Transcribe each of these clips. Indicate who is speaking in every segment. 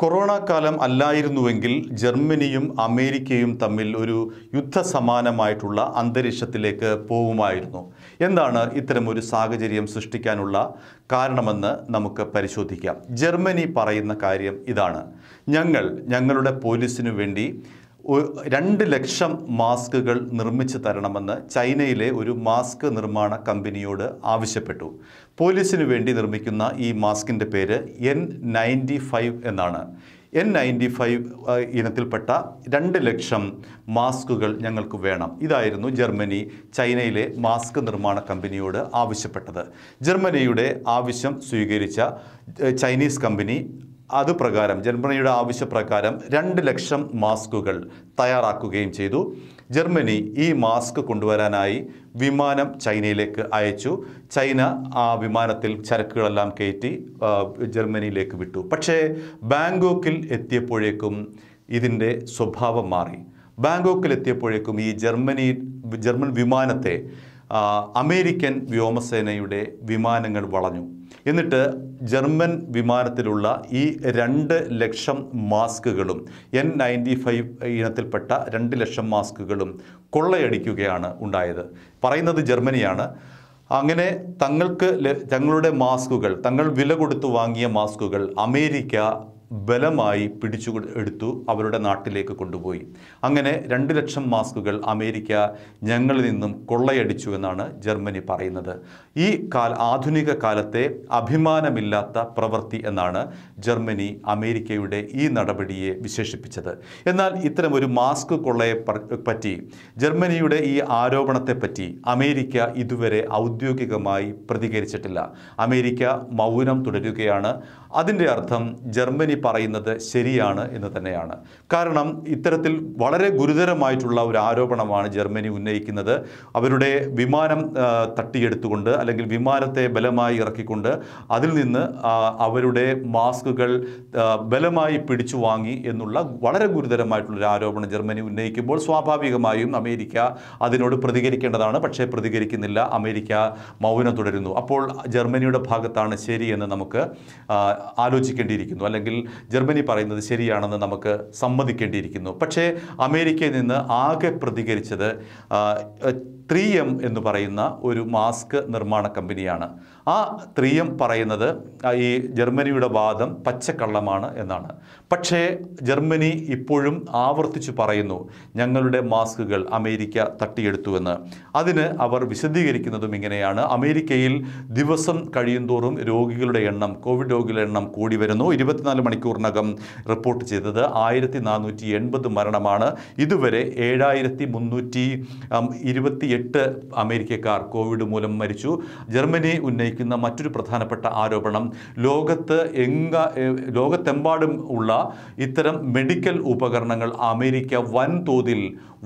Speaker 1: corona കാലം അല്ലായിരുന്നുവെങ്കിൽ ജർമ്മനിയും അമേരിക്കയും തമ്മിൽ ഒരു യുദ്ധസമാനമായിട്ടുള്ള അന്തരീക്ഷത്തിലേക്ക് പോകുമായിരുന്നു എന്താണ് ഇത്തരമൊരു സാഹചര്യം സൃഷ്ടിക്കാനുള്ള കാരണമെന്ന് നമുക്ക് പരിശോധിക്കാം ജർമ്മനി പറയുന്ന കാര്യം ഇതാണ് ഞങ്ങൾ ഞങ്ങളുടെ പോലീസിനു വേണ്ടി രണ്ട് ലക്ഷം മാസ്കുകൾ നിർമ്മിച്ചു തരണമെന്ന് ചൈനയിലെ ഒരു മാസ്ക് നിർമ്മാണ കമ്പനിയോട് ആവശ്യപ്പെട്ടു പോലീസിനു വേണ്ടി നിർമ്മിക്കുന്ന ഈ മാസ്കിൻ്റെ പേര് എൻ നയൻറ്റി ഫൈവ് എന്നാണ് എൻ നയൻറ്റി ഫൈവ് ഇനത്തിൽപ്പെട്ട രണ്ട് ലക്ഷം മാസ്കുകൾ ഞങ്ങൾക്ക് വേണം ഇതായിരുന്നു ജർമ്മനി ചൈനയിലെ മാസ്ക് നിർമ്മാണ കമ്പനിയോട് ആവശ്യപ്പെട്ടത് ജർമ്മനിയുടെ ആവശ്യം സ്വീകരിച്ച ചൈനീസ് കമ്പനി അത് പ്രകാരം ജർമ്മനിയുടെ ആവശ്യപ്രകാരം രണ്ട് ലക്ഷം മാസ്കുകൾ തയ്യാറാക്കുകയും ചെയ്തു ജർമ്മനി ഈ മാസ്ക് കൊണ്ടുവരാനായി വിമാനം ചൈനയിലേക്ക് അയച്ചു ചൈന ആ വിമാനത്തിൽ ചരക്കുകളെല്ലാം കയറ്റി ജർമ്മനിയിലേക്ക് വിട്ടു പക്ഷേ ബാങ്കോക്കിൽ എത്തിയപ്പോഴേക്കും ഇതിൻ്റെ സ്വഭാവം മാറി ബാങ്കോക്കിൽ എത്തിയപ്പോഴേക്കും ഈ ജർമ്മനി ജർമ്മൻ വിമാനത്തെ അമേരിക്കൻ വ്യോമസേനയുടെ വിമാനങ്ങൾ വളഞ്ഞു എന്നിട്ട് ജർമ്മൻ വിമാനത്തിലുള്ള ഈ രണ്ട് ലക്ഷം മാസ്കുകളും എൻ നയൻറ്റി ഫൈവ് ഇനത്തിൽപ്പെട്ട രണ്ട് ലക്ഷം മാസ്കുകളും കൊള്ളയടിക്കുകയാണ് ഉണ്ടായത് പറയുന്നത് ജർമ്മനിയാണ് അങ്ങനെ തങ്ങൾക്ക് തങ്ങളുടെ മാസ്കുകൾ തങ്ങൾ വില കൊടുത്തു വാങ്ങിയ മാസ്കുകൾ അമേരിക്ക ബലമായി പിടിച്ചു എടുത്തു അവരുടെ നാട്ടിലേക്ക് കൊണ്ടുപോയി അങ്ങനെ രണ്ട് ലക്ഷം മാസ്കുകൾ അമേരിക്ക ഞങ്ങളിൽ നിന്നും കൊള്ളയടിച്ചു എന്നാണ് ജർമ്മനി പറയുന്നത് ഈ കാൽ ആധുനിക കാലത്തെ അഭിമാനമില്ലാത്ത പ്രവൃത്തി എന്നാണ് ജർമ്മനി അമേരിക്കയുടെ ഈ നടപടിയെ വിശേഷിപ്പിച്ചത് എന്നാൽ ഇത്തരം ഒരു മാസ്ക് കൊള്ളയെ പറ്റി ജർമ്മനിയുടെ ഈ ആരോപണത്തെപ്പറ്റി അമേരിക്ക ഇതുവരെ ഔദ്യോഗികമായി പ്രതികരിച്ചിട്ടില്ല അമേരിക്ക മൗനം തുടരുകയാണ് അതിൻ്റെ അർത്ഥം ജർമ്മനി പറയുന്നത് ശരിയാണ് എന്ന് തന്നെയാണ് കാരണം ഇത്തരത്തിൽ വളരെ ഗുരുതരമായിട്ടുള്ള ഒരു ആരോപണമാണ് ജർമ്മനി ഉന്നയിക്കുന്നത് അവരുടെ വിമാനം തട്ടിയെടുത്തുകൊണ്ട് അല്ലെങ്കിൽ വിമാനത്തെ ബലമായി ഇറക്കിക്കൊണ്ട് അതിൽ നിന്ന് അവരുടെ മാസ്കുകൾ ബലമായി പിടിച്ചു വാങ്ങി എന്നുള്ള വളരെ ഗുരുതരമായിട്ടുള്ളൊരു ആരോപണം ജർമ്മനി ഉന്നയിക്കുമ്പോൾ സ്വാഭാവികമായും അമേരിക്ക അതിനോട് പ്രതികരിക്കേണ്ടതാണ് പക്ഷേ പ്രതികരിക്കുന്നില്ല അമേരിക്ക മൗനം തുടരുന്നു അപ്പോൾ ജർമ്മനിയുടെ ഭാഗത്താണ് ശരിയെന്ന് നമുക്ക് ആലോചിക്കേണ്ടിയിരിക്കുന്നു അല്ലെങ്കിൽ ജർമ്മനി പറയുന്നത് ശരിയാണെന്ന് നമുക്ക് സമ്മതിക്കേണ്ടിയിരിക്കുന്നു പക്ഷേ അമേരിക്കയിൽ നിന്ന് ആകെ പ്രതികരിച്ചത് ത്രീ എം എന്ന് പറയുന്ന ഒരു മാസ്ക് നിർമ്മാണ കമ്പനിയാണ് ആ ത്രീ എം പറയുന്നത് ഈ ജർമ്മനിയുടെ വാദം പച്ചക്കള്ളമാണ് എന്നാണ് പക്ഷേ ജർമ്മനി ഇപ്പോഴും ആവർത്തിച്ചു പറയുന്നു ഞങ്ങളുടെ മാസ്കുകൾ അമേരിക്ക തട്ടിയെടുത്തുവെന്ന് അതിന് അവർ വിശദീകരിക്കുന്നതും ഇങ്ങനെയാണ് അമേരിക്കയിൽ ദിവസം കഴിയുന്തോറും രോഗികളുടെ എണ്ണം കോവിഡ് രോഗികളുടെ എണ്ണം കൂടി വരുന്നു ഇരുപത്തിനാല് മണിക്കൂറിനകം റിപ്പോർട്ട് ചെയ്തത് ആയിരത്തി നാനൂറ്റി എൺപത് മരണമാണ് ഇതുവരെ ഏഴായിരത്തി മുന്നൂറ്റി ഇരുപത്തി എട്ട് അമേരിക്കക്കാർ കോവിഡ് മൂലം മരിച്ചു ജർമ്മനി ഉന്നയിക്കുന്ന മറ്റൊരു പ്രധാനപ്പെട്ട ആരോപണം ലോകത്ത് എങ്ക ലോകത്തെമ്പാടും ഉള്ള ഇത്തരം മെഡിക്കൽ ഉപകരണങ്ങൾ അമേരിക്ക വൻതോതിൽ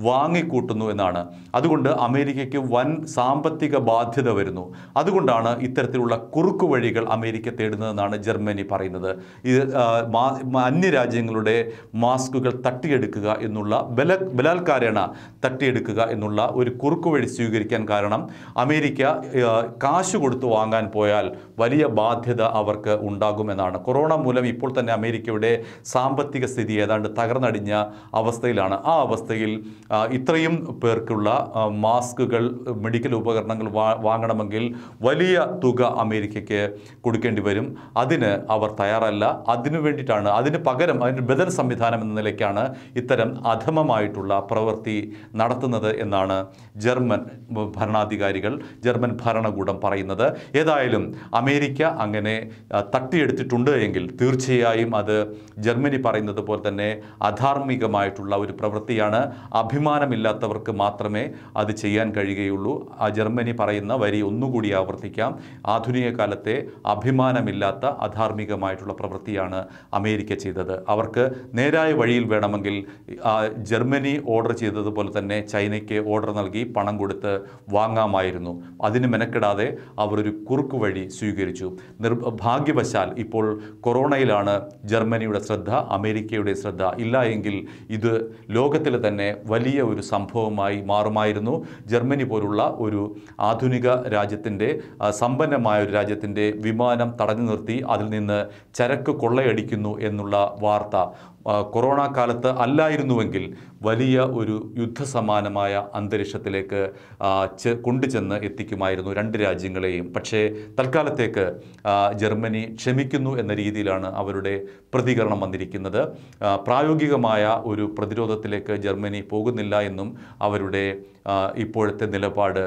Speaker 1: വാങ്ങിക്കൂട്ടുന്നു എന്നാണ് അതുകൊണ്ട് അമേരിക്കയ്ക്ക് വൻ സാമ്പത്തിക ബാധ്യത വരുന്നു അതുകൊണ്ടാണ് ഇത്തരത്തിലുള്ള കുറുക്കു വഴികൾ അമേരിക്ക തേടുന്നതെന്നാണ് ജർമ്മനി പറയുന്നത് ഇത് അന്യരാജ്യങ്ങളുടെ മാസ്കുകൾ തട്ടിയെടുക്കുക എന്നുള്ള ബല ബലാത്കാരേണ തട്ടിയെടുക്കുക എന്നുള്ള ഒരു കുറുക്കുവഴി തിരിച്ചടിച്ച് സ്വീകരിക്കാൻ കാരണം അമേരിക്ക കാശ് കൊടുത്തു വാങ്ങാൻ പോയാൽ വലിയ ബാധ്യത അവർക്ക് ഉണ്ടാകുമെന്നാണ് കൊറോണ മൂലം ഇപ്പോൾ തന്നെ അമേരിക്കയുടെ സാമ്പത്തിക സ്ഥിതി ഏതാണ്ട് തകർന്നടിഞ്ഞ അവസ്ഥയിലാണ് ആ അവസ്ഥയിൽ ഇത്രയും പേർക്കുള്ള മാസ്കുകൾ മെഡിക്കൽ ഉപകരണങ്ങൾ വാങ്ങണമെങ്കിൽ വലിയ തുക അമേരിക്കയ്ക്ക് കൊടുക്കേണ്ടി വരും അതിന് അവർ തയ്യാറല്ല അതിനു വേണ്ടിയിട്ടാണ് അതിന് പകരം അതിന് ബദൽ സംവിധാനം എന്ന നിലയ്ക്കാണ് ഇത്തരം അധമമായിട്ടുള്ള പ്രവൃത്തി നടത്തുന്നത് എന്നാണ് ജർമ്മൻ ഭരണാധികാരികൾ ജർമ്മൻ ഭരണകൂടം പറയുന്നത് ഏതായാലും അമേരിക്ക അങ്ങനെ തട്ടിയെടുത്തിട്ടുണ്ട് എങ്കിൽ തീർച്ചയായും അത് ജർമ്മനി പറയുന്നത് പോലെ തന്നെ അധാർമികമായിട്ടുള്ള ഒരു പ്രവൃത്തിയാണ് അഭിമാനമില്ലാത്തവർക്ക് മാത്രമേ അത് ചെയ്യാൻ കഴിയുകയുള്ളൂ ആ ജർമ്മനി പറയുന്ന വരി ഒന്നുകൂടി ആവർത്തിക്കാം ആധുനിക കാലത്തെ അഭിമാനമില്ലാത്ത അധാർമികമായിട്ടുള്ള പ്രവൃത്തിയാണ് അമേരിക്ക ചെയ്തത് അവർക്ക് നേരായ വഴിയിൽ വേണമെങ്കിൽ ജർമ്മനി ഓർഡർ ചെയ്തതുപോലെ തന്നെ ചൈനയ്ക്ക് ഓർഡർ നൽകി പണം കൊടുത്ത് വാങ്ങാമായിരുന്നു അതിന് മെനക്കെടാതെ അവർ ഒരു കുറുക്കു വഴി സ്വീകരിച്ചു നിർഭാഗ്യവശാൽ ഇപ്പോൾ കൊറോണയിലാണ് ജർമ്മനിയുടെ ശ്രദ്ധ അമേരിക്കയുടെ ശ്രദ്ധ ഇല്ല എങ്കിൽ ഇത് ലോകത്തിലെ തന്നെ വലിയ ഒരു സംഭവമായി മാറുമായിരുന്നു ജർമ്മനി പോലുള്ള ഒരു ആധുനിക രാജ്യത്തിൻ്റെ സമ്പന്നമായ ഒരു രാജ്യത്തിൻ്റെ വിമാനം തടഞ്ഞു നിർത്തി അതിൽ നിന്ന് ചരക്ക് കൊള്ളയടിക്കുന്നു എന്നുള്ള വാർത്ത കൊറോണ കാലത്ത് അല്ലായിരുന്നുവെങ്കിൽ വലിയ ഒരു യുദ്ധസമാനമായ അന്തരീക്ഷത്തിലേക്ക് കൊണ്ടുചെന്ന് എത്തിക്കുമായിരുന്നു രണ്ട് രാജ്യങ്ങളെയും പക്ഷേ തൽക്കാലത്തേക്ക് ജർമ്മനി ക്ഷമിക്കുന്നു എന്ന രീതിയിലാണ് അവരുടെ പ്രതികരണം വന്നിരിക്കുന്നത് പ്രായോഗികമായ ഒരു പ്രതിരോധത്തിലേക്ക് ജർമ്മനി പോകുന്നില്ല എന്നും അവരുടെ ഇപ്പോഴത്തെ നിലപാട്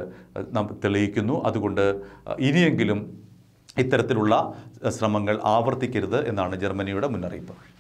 Speaker 1: തെളിയിക്കുന്നു അതുകൊണ്ട് ഇനിയെങ്കിലും ഇത്തരത്തിലുള്ള ശ്രമങ്ങൾ ആവർത്തിക്കരുത് എന്നാണ് ജർമ്മനിയുടെ മുന്നറിയിപ്പ്